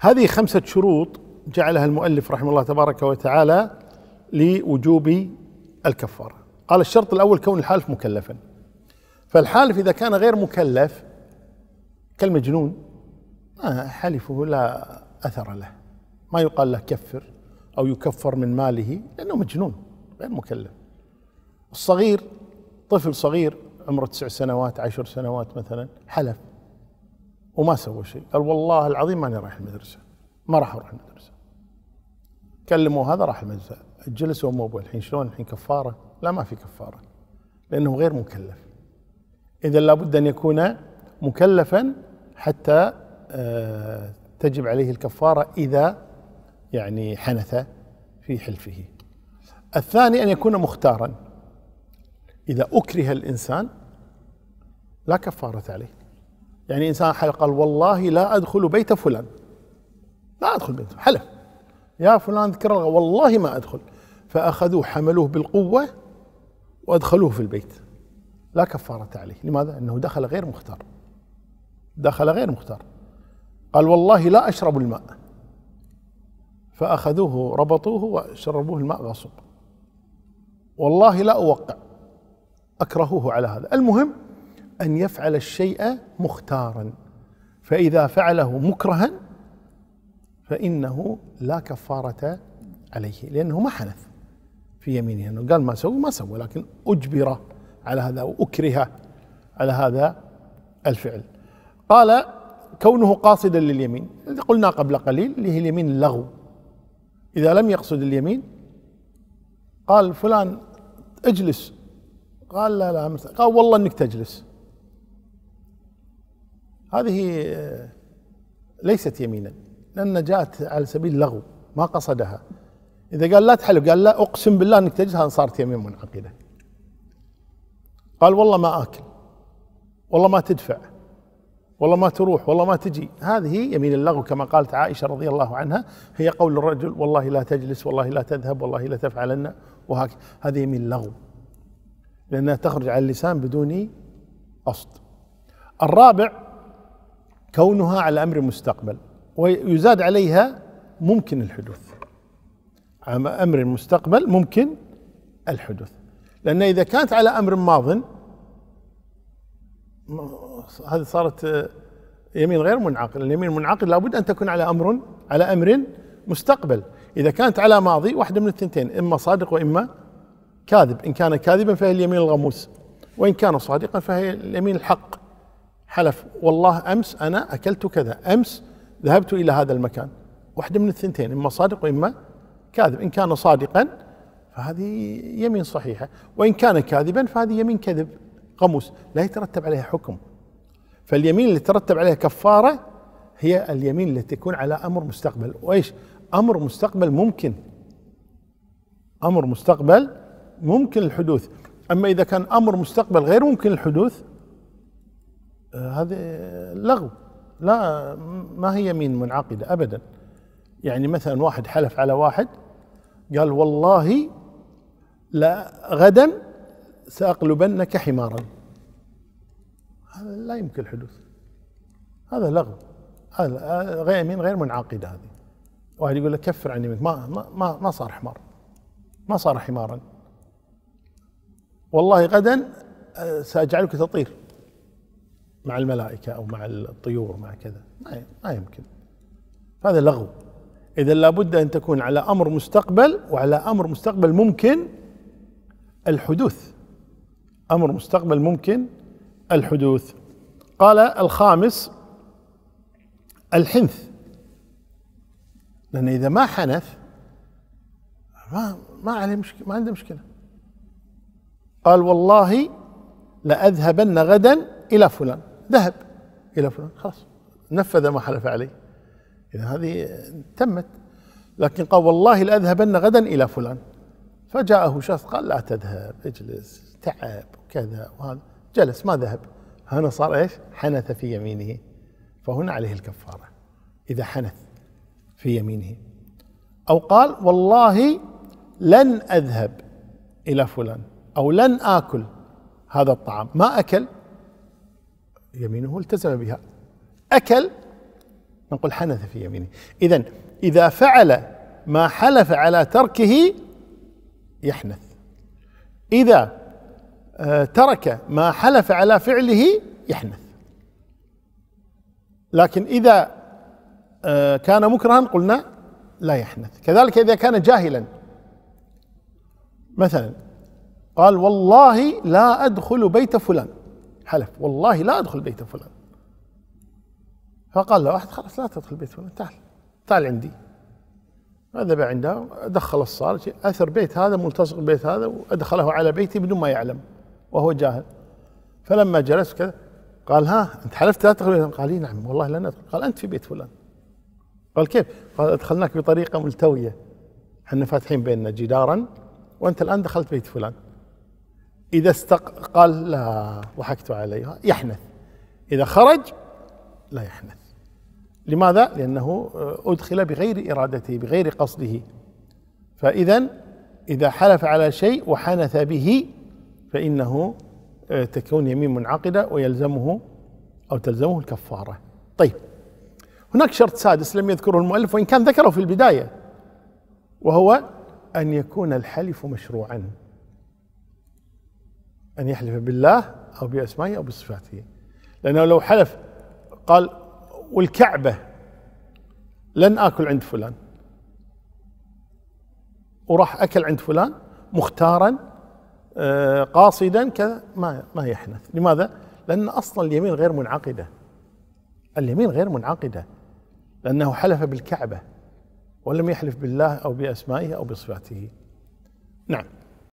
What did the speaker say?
هذه خمسة شروط جعلها المؤلف رحمه الله تبارك وتعالى لوجوب الكفارة قال الشرط الأول كون الحالف مكلفا فالحالف إذا كان غير مكلف كالمجنون ما حلفه لا أثر له ما يقال له كفر أو يكفر من ماله لأنه مجنون غير مكلف الصغير طفل صغير عمره تسع سنوات عشر سنوات مثلا حلف وما سوى شيء قال والله العظيم ماني رايح المدرسه ما راح اروح المدرسه كلموا هذا راح المدرسه جلسوا امه وابوه الحين شلون الحين كفاره لا ما في كفاره لانه غير مكلف اذا لابد ان يكون مكلفا حتى آه، تجب عليه الكفاره اذا يعني حنث في حلفه الثاني ان يكون مختارا اذا اكره الانسان لا كفاره عليه يعني انسان حلف قال والله لا ادخل بيت فلان لا ادخل بيت حلف يا فلان ذكر والله ما ادخل فاخذوه حملوه بالقوه وادخلوه في البيت لا كفاره عليه لماذا انه دخل غير مختار دخل غير مختار قال والله لا اشرب الماء فاخذوه ربطوه وشربوه الماء غصب والله لا اوقع اكرهوه على هذا المهم أن يفعل الشيء مختارا فإذا فعله مكرها فإنه لا كفارة عليه لأنه ما حنث في يمينه أنه قال ما سوي ما سوى لكن أجبر على هذا وأكره على هذا الفعل قال كونه قاصدا لليمين الذي قلنا قبل قليل اللي هي اليمين اللغو إذا لم يقصد اليمين قال فلان اجلس قال لا لا قال والله انك تجلس هذه آه، ليست يمينا لأن جاءت على سبيل اللغو ما قصدها إذا قال لا تحلف قال لا أقسم بالله أنك تجدها صارت يمين منعقدة قال والله ما آكل والله ما تدفع والله ما تروح والله ما تجي هذه يمين اللغو كما قالت عائشة رضي الله عنها هي قول الرجل والله لا تجلس والله لا تذهب والله لا تفعلن وهكذا هذه يمين اللغو لأنها تخرج على اللسان بدون قصد الرابع كونها على امر مستقبل ويزاد عليها ممكن الحدوث على امر مستقبل ممكن الحدوث لان اذا كانت على امر ماض هذه صارت آه، يمين غير منعقد اليمين المنعقد لابد ان تكون على امر على امر مستقبل اذا كانت على ماضي واحده من الثنتين اما صادق واما كاذب ان كان كاذبا فهي اليمين الغموس وان كان صادقا فهي اليمين الحق حلف والله امس انا اكلت كذا امس ذهبت الى هذا المكان واحده من الثنتين اما صادق واما كاذب ان كان صادقا فهذه يمين صحيحه وان كان كاذبا فهذه يمين كذب قموس لا يترتب عليها حكم فاليمين اللي ترتب عليها كفاره هي اليمين التي تكون على امر مستقبل وايش امر مستقبل ممكن امر مستقبل ممكن الحدوث اما اذا كان امر مستقبل غير ممكن الحدوث هذا لغو لا ما هي يمين منعقدة أبدا يعني مثلا واحد حلف على واحد قال والله لا غدا سأقلبنك حمارا هذا لا يمكن الحدوث هذا لغو هذا غير يمين غير منعقدة هذه واحد يقول لك كفر عن يمين ما ما ما صار حمار ما صار حمارا والله غدا آه، سأجعلك تطير مع الملائكة أو مع الطيور مع كذا ما يمكن هذا لغو إذا لابد أن تكون على أمر مستقبل وعلى أمر مستقبل ممكن الحدوث أمر مستقبل ممكن الحدوث قال الخامس الحنث لأن إذا ما حنث ما ما عليه مشكلة ما عنده مشكلة قال والله لأذهبن غدا إلى فلان ذهب الى فلان خلاص نفذ ما حلف عليه اذا هذه تمت لكن قال والله لاذهبن غدا الى فلان فجاءه شخص قال لا تذهب اجلس تعب وكذا وهذا جلس ما ذهب هنا صار ايش؟ حنث في يمينه فهنا عليه الكفاره اذا حنث في يمينه او قال والله لن اذهب الى فلان او لن اكل هذا الطعام ما اكل يمينه التزم بها أكل نقول حنث في يمينه إذا إذا فعل ما حلف على تركه يحنث إذا آه، ترك ما حلف على فعله يحنث لكن إذا آه، كان مكرها قلنا لا يحنث كذلك إذا كان جاهلا مثلا قال والله لا أدخل بيت فلان حلف والله لا ادخل بيت فلان فقال له واحد خلاص لا تدخل بيت فلان تعال تعال عندي ذبح عنده دخل الصاله اثر بيت هذا ملتصق بيت هذا وادخله على بيتي بدون ما يعلم وهو جاهل فلما جلس كذا قال ها انت حلفت لا تدخل قال لي نعم والله لن ادخل قال انت في بيت فلان قال كيف؟ قال ادخلناك بطريقه ملتويه احنا فاتحين بيننا جدارا وانت الان دخلت بيت فلان إذا استق قال لا ضحكت عليها يحنث إذا خرج لا يحنث لماذا؟ لأنه آه، أدخل بغير إرادته بغير قصده فإذا إذا حلف على شيء وحنث به فإنه آه، تكون يمين منعقدة ويلزمه أو تلزمه الكفارة طيب هناك شرط سادس لم يذكره المؤلف وإن كان ذكره في البداية وهو أن يكون الحلف مشروعا أن يحلف بالله أو بأسمائه أو بصفاته لأنه لو حلف قال والكعبة لن آكل عند فلان وراح أكل عند فلان مختارا آه، قاصدا كذا ما ما يحنث لماذا؟ لأن أصلا اليمين غير منعقدة اليمين غير منعقدة لأنه حلف بالكعبة ولم يحلف بالله أو بأسمائه أو بصفاته نعم